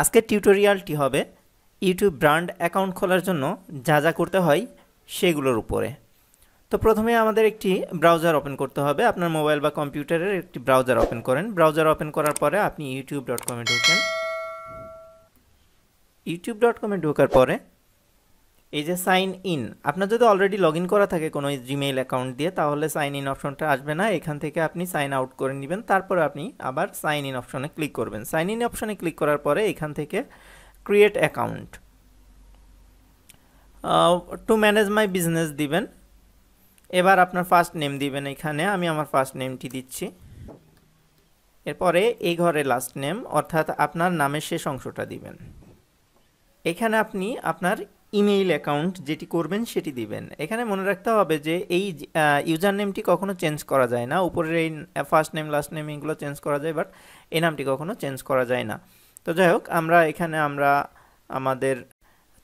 আজকের টিউটোরিয়ালটি হবে ইউটিউব ব্র্যান্ড অ্যাকাউন্ট খোলার জন্য যা যা করতে হয় সেগুলোর উপরে তো প্রথমে আমাদের একটি ব্রাউজার ওপেন করতে হবে আপনার মোবাইল বা কম্পিউটারের একটি ব্রাউজার ওপেন করেন ব্রাউজার ওপেন করার পরে আপনি ইউটিউব ডট কমে ঢুকেন ইউটিউব ডট কমে ঢোকার পরে এই যে সাইন ইন আপনার যদি অলরেডি লগ করা থাকে কোনো জিমেইল অ্যাকাউন্ট দিয়ে তাহলে সাইন ইন অপশনটা আসবে না এখান থেকে আপনি সাইন আউট করে নেবেন তারপরে আপনি আবার সাইন ইন অপশনে ক্লিক করবেন সাইন ইন অপশনে ক্লিক করার পরে এখান থেকে create account to manage my business দিবেন এবার আপনার ফার্স্ট নেম দিবেন এখানে আমি আমার ফার্স্ট নেমটি দিচ্ছি এরপরে এই ঘরে লাস্ট নেম অর্থাৎ আপনার নামের শেষ অংশটা দিবেন এখানে আপনি আপনার ইমেইল অ্যাকাউন্ট যেটি করবেন সেটি দিবেন এখানে মনে রাখতে হবে যে এই ইউজার নেমটি কখনো চেঞ্জ করা যায় না উপরের এই ফার্স্ট নেম লাস্ট নেম এগুলো চেঞ্জ করা যায় বাট এই নামটি কখনো চেঞ্জ করা যায় না তো যাই হোক আমরা এখানে আমরা আমাদের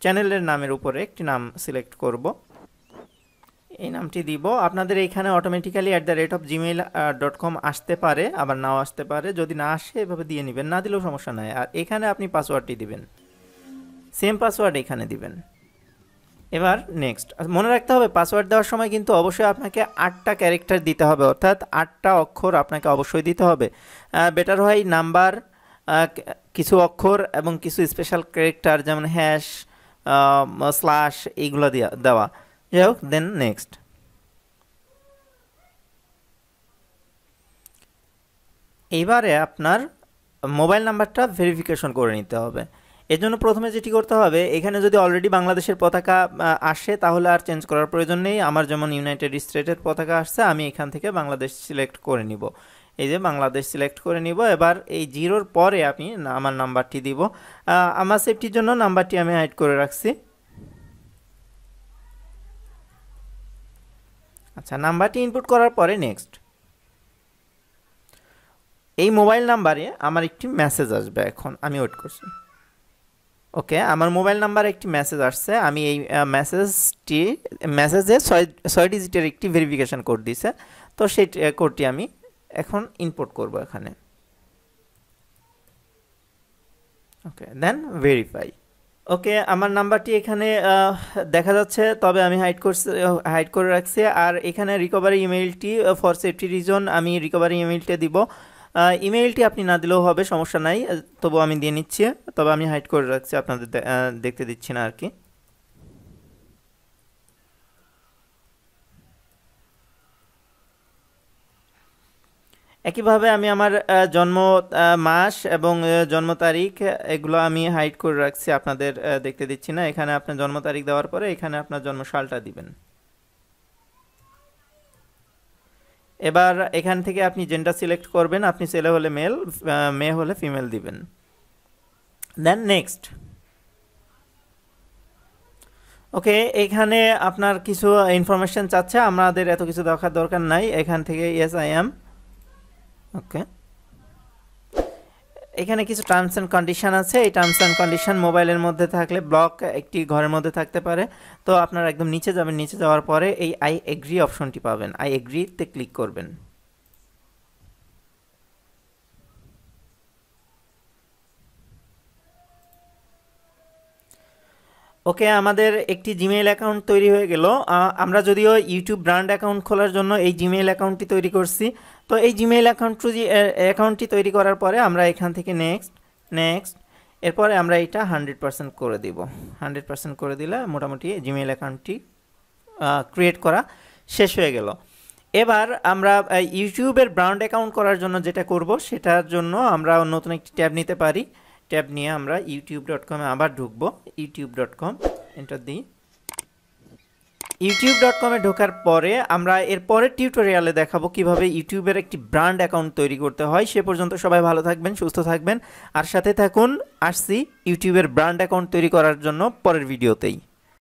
চ্যানেলের নামের উপরে একটি নাম সিলেক্ট করব এই নামটি দিব আপনাদের এখানে automatically at the rate of Gmail dot com আসতে পারে আবার নাও আসতে পারে যদি না আসে এভাবে দিয়ে নেবেন না দিলেও সমস্যা নাই আর এখানে আপনি পাসওয়ার্ডটি দিবেন সেম পাসওয়ার্ড এখানে দিবেন এবার নেক্সট আচ্ছা, মনে রাখতে হবে পাসওয়ার্ড দেওয়ার সময় কিন্তু অবশ্যই আপনাকে আটটা ক্যারেক্টার দিতে হবে অর্থাৎ আটটা অক্ষর আপনাকে অবশ্যই দিতে হবে বেটার হয় নাম্বার কিছু অক্ষর এবং কিছু স্পেশাল ক্যারেক্টার যেমন হ্যাশ স্ল্যাশ এইগুলো দেওয়া যাই হোক দেন নেক্সট এইবারে আপনার মোবাইল নাম্বারটা ভেরিফিকেশন করে নিতে হবে এর জন্য প্রথমে যেটি করতে হবে এখানে যদি অলরেডি বাংলাদেশের পতাকা আসে তাহলে আর চেঞ্জ করার প্রয়োজন নেই আমার যেমন ইউনাইটেড স্টেটের পতাকা আসছে আমি এখান থেকে বাংলাদেশ সিলেক্ট করে নিব এই যে বাংলাদেশ সিলেক্ট করে নিব এবার এই জিরোর পরে আমি আমার নাম্বারটি দিব আমার সেফটির জন্য নাম্বারটি আমি হাইড করে রাখছি আচ্ছা নাম্বারটি ইনপুট করার পরে নেক্সট এই মোবাইল নাম্বারে আমার একটি মেসেজ আসবে এখন আমি ওয়েট করছি ওকে আমার মোবাইল নাম্বার একটি মেসেজ আসছে আমি এই মেসেজটি মেসেজে ছয় ছয় ডিজিটের একটি ভেরিফিকেশান কোড দিছে তো সেই কোডটি আমি এখন ইনপুট করব এখানে ওকে দেন ভেরিফাই ওকে আমার নাম্বারটি এখানে দেখা যাচ্ছে তবে আমি হাইড করছি হাইড করে রাখছি আর এখানে রিকভারি ইমেইলটি ফর সেফটি রিজন আমি রিকভারি ইমেইলটা দিব ইমেইলটি আপনি না দিলেও হবে সমস্যা নাই তবু আমি দিয়ে নিচ্ছি তবে আমি হাইড করে রাখছি আপনাদের দেখতে দিচ্ছি না আর কি একইভাবে আমি আমার জন্ম মাস এবং জন্ম তারিখ এগুলো আমি হাইড করে রাখছি আপনাদের দেখতে দিচ্ছি না এখানে আপনার জন্ম তারিখ দেওয়ার পরে এখানে আপনার জন্ম সালটা দিবেন এবার এখান থেকে আপনি জেন্ডার সিলেক্ট করবেন আপনি ছেলে হলে মেল মেয়ে হলে ফিমেল দিবেন দেন নেক্সট ওকে এখানে আপনার কিছু ইনফরমেশান চাচ্ছে আমাদের এত কিছু দেখার দরকার নাই এখান থেকে ইয়েস আই অ্যাম ওকে এখানে কিছু টার্মস অ্যান্ড কন্ডিশান আছে এই টার্মস অ্যান্ড কন্ডিশান মোবাইলের মধ্যে থাকলে ব্লক একটি ঘরের মধ্যে থাকতে পারে তো আপনারা একদম নিচে যাবেন নিচে যাওয়ার পরে এই আই এগ্রি অপশনটি পাবেন আই এগ্রিতে ক্লিক করবেন ওকে আমাদের একটি জিমেইল অ্যাকাউন্ট তৈরি হয়ে গেল আমরা যদিও ইউটিউব ব্র্যান্ড অ্যাকাউন্ট খোলার জন্য এই জিমেইল অ্যাকাউন্টটি তৈরি করছি তো এই জিমেইল অ্যাকাউন্ট অ্যাকাউন্টটি তৈরি করার পরে আমরা এখান থেকে নেক্সট নেক্সট এরপরে আমরা এটা হান্ড্রেড পার্সেন্ট করে দিব হানড্রেড পার্সেন্ট করে দিলে মোটামুটি জিমেইল অ্যাকাউন্টটি ক্রিয়েট করা শেষ হয়ে গেল এবার আমরা ইউটিউবের ব্র্যান্ড অ্যাকাউন্ট করার জন্য যেটা করব সেটার জন্য আমরা নতুন একটি ট্যাব নিতে পারি ট্যাব নিয়ে আমরা ইউটিউব ডট কমে আবার ঢুকবো ইউটিউব ডট কম এন্টার দিই ইউটিউব ডট কমে ঢোকার পরে আমরা এর পরের টিউটোরিয়ালে দেখাবো কিভাবে ইউটিউবের একটি ব্র্যান্ড অ্যাকাউন্ট তৈরি করতে হয় সে পর্যন্ত সবাই ভালো থাকবেন সুস্থ থাকবেন আর সাথে থাকুন আসছি ইউটিউবের ব্র্যান্ড অ্যাকাউন্ট তৈরি করার জন্য পরের ভিডিওতেই